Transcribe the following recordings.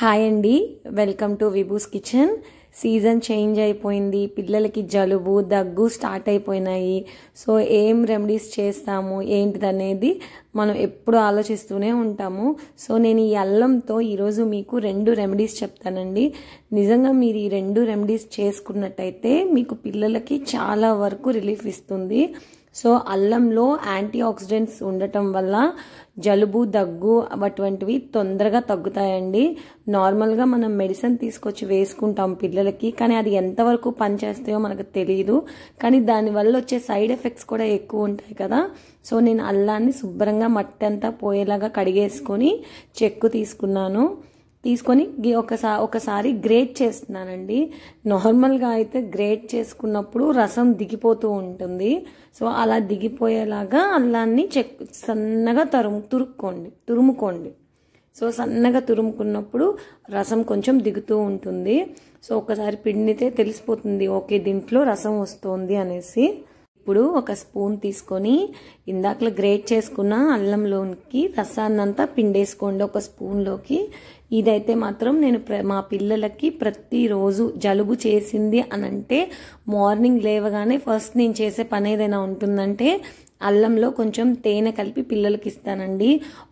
hi అండి welcome to Vibhu's kitchen season change అయిపోయింది పిల్లలకి జలుబు దగ్గు స్టార్ట్ అయిపోయినాయి సో ఏం రెమెడీస్ చేస్తాము ఏంటిదనేది మనం ఎప్పుడు ఆలోచిస్తూనే ఉంటాము సో నేను ఈ అల్లంతో ఈరోజు మీకు రెండు రెమెడీస్ చెప్తానండి నిజంగా మీరు ఈ రెండు రెమెడీస్ చేసుకున్నట్టయితే మీకు పిల్లలకి చాలా వరకు రిలీఫ్ ఇస్తుంది సో అల్లంలో యాంటీ ఆక్సిడెంట్స్ ఉండటం వల్ల జలుబు దగ్గు అటువంటివి తొందరగా తగ్గుతాయండి నార్మల్గా మనం మెడిసిన్ తీసుకొచ్చి వేసుకుంటాం పిల్లలకి కానీ అది ఎంతవరకు పనిచేస్తాయో మనకు తెలియదు కానీ దానివల్ల వచ్చే సైడ్ ఎఫెక్ట్స్ కూడా ఎక్కువ ఉంటాయి కదా సో నేను అల్లాన్ని శుభ్రంగా మట్టి అంతా పోయేలాగా కడిగేసుకొని చెక్కు తీసుకున్నాను తీసుకొని ఒకసా ఒకసారి గ్రేట్ చేస్తున్నానండి నార్మల్గా అయితే గ్రేట్ చేసుకున్నప్పుడు రసం దిగిపోతూ ఉంటుంది సో అలా దిగిపోయేలాగా అల్లాన్ని చెక్ సన్నగా తరుము తురుక్కోండి తురుముకోండి సో సన్నగా తురుముకున్నప్పుడు రసం కొంచెం దిగుతూ ఉంటుంది సో ఒకసారి పిండితే తెలిసిపోతుంది ఓకే దీంట్లో రసం వస్తుంది అనేసి ఇప్పుడు ఒక స్పూన్ తీసుకొని ఇందాకలో గ్రేట్ చేసుకున్న అల్లంలోకి రసాన్నంతా పిండేసుకోండి ఒక స్పూన్లోకి ఇదైతే మాత్రం నేను మా పిల్లలకి ప్రతిరోజు జలుబు చేసింది అనంటే మార్నింగ్ లేవగానే ఫస్ట్ నేను చేసే పని ఏదైనా ఉంటుందంటే అల్లంలో కొంచెం తేనె కలిపి పిల్లలకి ఇస్తానండి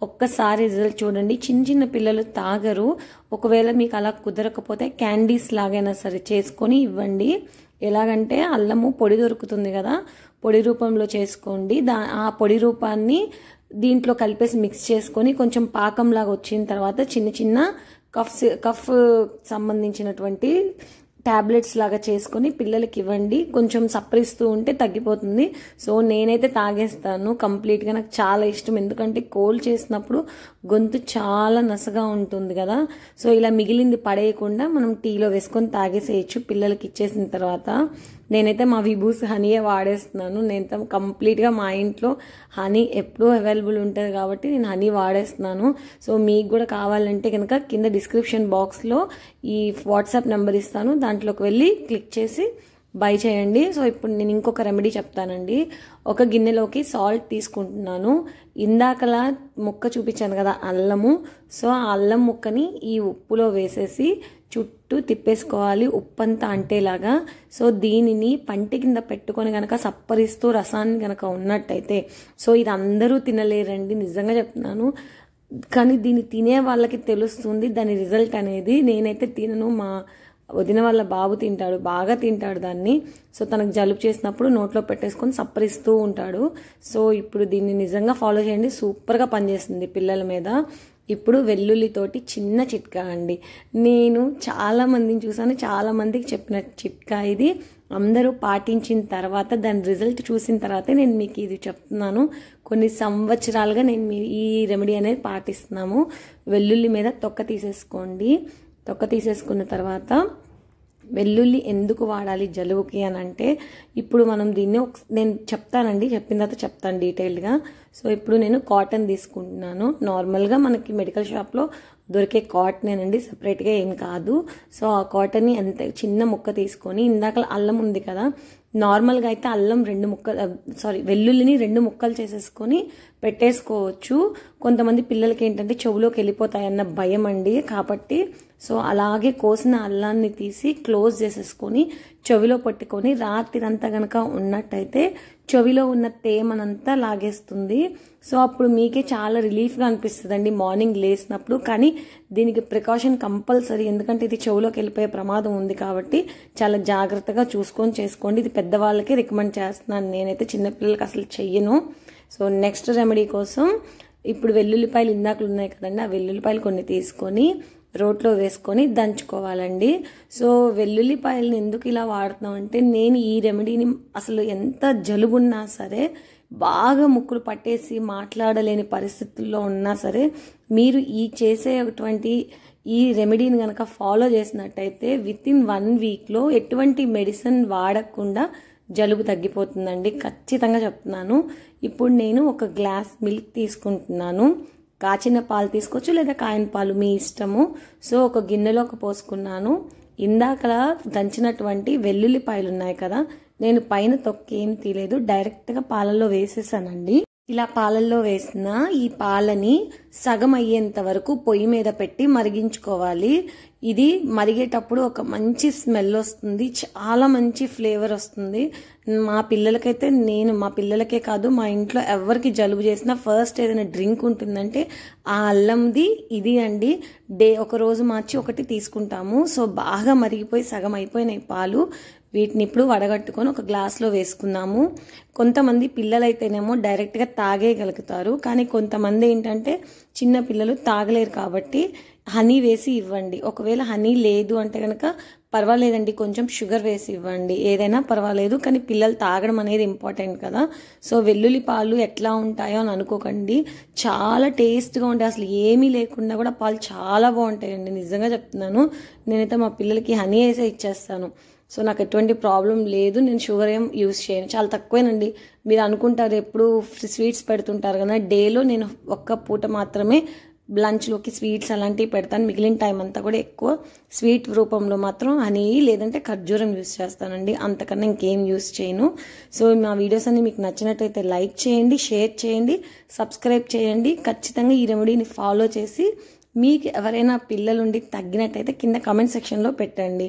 ఒక్కసారి రిజల్ట్ చూడండి చిన్న చిన్న పిల్లలు తాగరు ఒకవేళ మీకు అలా కుదరకపోతే క్యాండీస్ లాగైనా సరే చేసుకొని ఇవ్వండి ఎలాగంటే అల్లము పొడి దొరుకుతుంది కదా పొడి రూపంలో చేసుకోండి దా ఆ పొడి రూపాన్ని దీంట్లో కలిపేసి మిక్స్ చేసుకొని కొంచెం పాకంలాగా వచ్చిన తర్వాత చిన్న చిన్న కఫ్ కఫ్ సంబంధించినటువంటి ట్యాబ్లెట్స్ లాగా చేసుకుని పిల్లలకి ఇవ్వండి కొంచెం సప్రిస్తూ ఉంటే తగ్గిపోతుంది సో నేనైతే తాగేస్తాను కంప్లీట్గా నాకు చాలా ఇష్టం ఎందుకంటే కోల్డ్ చేసినప్పుడు గొంతు చాలా నసగా ఉంటుంది కదా సో ఇలా మిగిలింది పడేయకుండా మనం టీలో వేసుకొని తాగేసేయచ్చు పిల్లలకి ఇచ్చేసిన తర్వాత నేనైతే మా విభూస్ హనీయే వాడేస్తున్నాను నేను కంప్లీట్గా మా ఇంట్లో హనీ ఎప్పుడూ అవైలబుల్ ఉంటుంది కాబట్టి నేను హనీ వాడేస్తున్నాను సో మీకు కూడా కావాలంటే కనుక కింద డిస్క్రిప్షన్ బాక్స్లో ఈ వాట్సాప్ నెంబర్ ఇస్తాను దాంట్లోకి వెళ్ళి క్లిక్ చేసి బై చేయండి సో ఇప్పుడు నేను ఇంకొక రెమెడీ చెప్తానండి ఒక గిన్నెలోకి సాల్ట్ తీసుకుంటున్నాను ఇందాకలా ముక్క చూపించాను కదా అల్లము సో ఆ అల్లం ముక్కని ఈ ఉప్పులో వేసేసి చుట్టూ తిప్పేసుకోవాలి ఉప్పంతా అంటేలాగా సో దీనిని పంటి కింద పెట్టుకొని కనుక సప్పరిస్తూ రసాన్ని కనుక ఉన్నట్టయితే సో ఇది అందరూ తినలేరండి నిజంగా చెప్తున్నాను కానీ దీన్ని తినే వాళ్ళకి తెలుస్తుంది దాని రిజల్ట్ అనేది నేనైతే తినను మా వదిన వాళ్ళ బాబు తింటాడు బాగా తింటాడు దాన్ని సో తనకు జలుబు చేసినప్పుడు నోట్లో పెట్టేసుకొని సప్పరిస్తూ ఉంటాడు సో ఇప్పుడు దీన్ని నిజంగా ఫాలో చేయండి సూపర్గా పనిచేస్తుంది పిల్లల మీద ఇప్పుడు వెల్లుల్లితోటి చిన్న చిట్కా అండి నేను చాలామందిని చూసాను చాలామందికి చెప్పిన చిట్కా ఇది అందరూ పాటించిన తర్వాత దాని రిజల్ట్ చూసిన తర్వాత నేను మీకు ఇది చెప్తున్నాను కొన్ని సంవత్సరాలుగా నేను ఈ రెమెడీ అనేది పాటిస్తున్నాము వెల్లుల్లి మీద తొక్క తీసేసుకోండి తొక్క తీసేసుకున్న తర్వాత వెల్లుల్లి ఎందుకు వాడాలి జలుబుకి అని అంటే ఇప్పుడు మనం దీన్ని నేను చెప్తానండి చెప్పిన తర్వాత చెప్తాను డీటెయిల్డ్గా సో ఇప్పుడు నేను కాటన్ తీసుకుంటున్నాను నార్మల్గా మనకి మెడికల్ షాప్లో దొరికే కాటనేనండి సపరేట్గా ఏం కాదు సో ఆ కాటన్ని ఎంత చిన్న ముక్క తీసుకొని ఇందాక అల్లం ఉంది కదా నార్మల్గా అయితే అల్లం రెండు ముక్కలు సారీ వెల్లుల్లిని రెండు ముక్కలు చేసేసుకొని పెట్టేసుకోవచ్చు కొంతమంది పిల్లలకి ఏంటంటే చెవులోకి వెళ్ళిపోతాయన్న భయం అండి కాబట్టి సో అలాగే కోసిన అల్లాన్ని తీసి క్లోజ్ చేసేసుకొని చెవిలో పట్టుకొని రాత్రిరంతా కనుక ఉన్నట్టయితే చెవిలో ఉన్న తేమనంతా లాగేస్తుంది సో అప్పుడు మీకే చాలా రిలీఫ్గా అనిపిస్తుంది మార్నింగ్ లేచినప్పుడు కానీ దీనికి ప్రికాషన్ కంపల్సరీ ఎందుకంటే ఇది చెవిలోకి వెళ్ళిపోయే ప్రమాదం ఉంది కాబట్టి చాలా జాగ్రత్తగా చూసుకొని చేసుకోండి ఇది పెద్దవాళ్ళకి రికమెండ్ చేస్తున్నాను నేనైతే చిన్నపిల్లలకి అసలు చెయ్యను సో నెక్స్ట్ రెమెడీ కోసం ఇప్పుడు వెల్లుల్లిపాయలు ఇందాకలు ఉన్నాయి కదండి ఆ వెల్లుల్లిపాయలు కొన్ని తీసుకొని రోట్లో వేసుకొని దంచుకోవాలండి సో వెల్లుల్లిపాయలను ఎందుకు ఇలా వాడుతున్నాం అంటే నేను ఈ రెమెడీని అసలు ఎంత జలుబున్నా సరే బాగా ముక్కులు పట్టేసి మాట్లాడలేని పరిస్థితుల్లో ఉన్నా సరే మీరు ఈ చేసేటువంటి ఈ రెమెడీని కనుక ఫాలో చేసినట్టయితే విత్ ఇన్ వన్ వీక్లో ఎటువంటి మెడిసిన్ వాడకుండా జలుబు తగ్గిపోతుందండి ఖచ్చితంగా చెప్తున్నాను ఇప్పుడు నేను ఒక గ్లాస్ మిల్క్ తీసుకుంటున్నాను కాచిన పాలు తీసుకోవచ్చు లేదా కాయన పాలు మీ ఇష్టము సో ఒక గిన్నెలో ఒక పోసుకున్నాను ఇందాక దంచినటువంటి వెల్లుల్లిపాయలు ఉన్నాయి కదా నేను పైన తొక్కేం తీయలేదు డైరెక్ట్గా పాలలో వేసేసానండి ఇలా పాలల్లో వేసిన ఈ పాలని సగం అయ్యేంత వరకు పొయ్యి మీద పెట్టి మరిగించుకోవాలి ఇది మరిగేటప్పుడు ఒక మంచి స్మెల్ వస్తుంది చాలా మంచి ఫ్లేవర్ వస్తుంది మా పిల్లలకైతే నేను మా పిల్లలకే కాదు మా ఇంట్లో ఎవరికి జలుబు చేసినా ఫస్ట్ ఏదైనా డ్రింక్ ఉంటుందంటే ఆ అల్లంది ఇది అండి డే ఒక రోజు మార్చి ఒకటి తీసుకుంటాము సో బాగా మరిగిపోయి సగం అయిపోయినాయి పాలు వీటిని ఇప్పుడు వడగట్టుకొని ఒక గ్లాస్లో వేసుకున్నాము కొంతమంది పిల్లలైతేనేమో డైరెక్ట్గా తాగేయగలుగుతారు కానీ కొంతమంది ఏంటంటే చిన్న పిల్లలు తాగలేరు కాబట్టి హనీ వేసి ఇవ్వండి ఒకవేళ హనీ లేదు అంటే కనుక పర్వాలేదండి కొంచెం షుగర్ వేసి ఇవ్వండి ఏదైనా పర్వాలేదు కానీ పిల్లలు తాగడం అనేది ఇంపార్టెంట్ కదా సో వెల్లుల్లి పాలు ఎట్లా ఉంటాయో అని అనుకోకండి చాలా టేస్ట్గా ఉంటాయి అసలు ఏమీ లేకుండా కూడా పాలు చాలా బాగుంటాయండి నిజంగా చెప్తున్నాను నేనైతే మా పిల్లలకి హనీ వేసే ఇచ్చేస్తాను సో నాకు ఎటువంటి ప్రాబ్లం లేదు నేను షుగర్ ఏం యూజ్ చేయను చాలా తక్కువేనండి మీరు అనుకుంటారు ఎప్పుడు స్వీట్స్ పెడుతుంటారు కదా డేలో నేను ఒక్క పూట మాత్రమే లంచ్లోకి స్వీట్స్ అలాంటివి పెడతాను మిగిలిన టైం అంతా కూడా ఎక్కువ స్వీట్ రూపంలో మాత్రం హనీ లేదంటే ఖర్జూరం యూస్ చేస్తానండి అంతకన్నా ఇంకేం యూస్ చేయను సో మా వీడియోస్ అన్ని మీకు నచ్చినట్టయితే లైక్ చేయండి షేర్ చేయండి సబ్స్క్రైబ్ చేయండి ఖచ్చితంగా ఈ రెమెడీని ఫాలో చేసి మీకు ఎవరైనా పిల్లలుండి తగ్గినట్టయితే కింద కమెంట్ సెక్షన్లో పెట్టండి